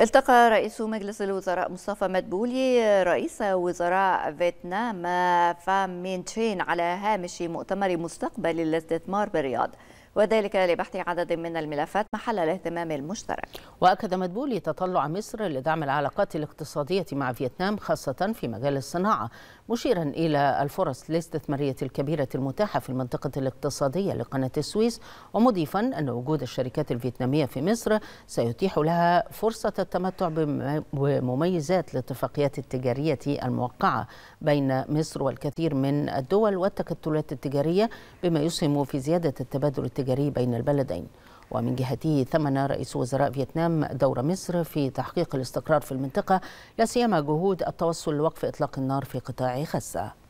التقى رئيس مجلس الوزراء مصطفى مدبولي رئيس وزراء فيتنام فام مين تشين على هامش مؤتمر مستقبل الاستثمار بالرياض وذلك لبحث عدد من الملفات محل الاهتمام المشترك وأكد مدبولي تطلع مصر لدعم العلاقات الاقتصادية مع فيتنام خاصة في مجال الصناعة مشيرا إلى الفرص الاستثمارية الكبيرة المتاحة في المنطقة الاقتصادية لقناة السويس ومضيفا أن وجود الشركات الفيتنامية في مصر سيتيح لها فرصة التمتع بمميزات الاتفاقيات التجارية الموقعة بين مصر والكثير من الدول والتكتلات التجارية بما يسهم في زيادة التبادل التجاري التجاري بين البلدين ومن جهته ثمن رئيس وزراء فيتنام دور مصر في تحقيق الاستقرار في المنطقة لا سيما جهود التوصل لوقف إطلاق النار في قطاع غزة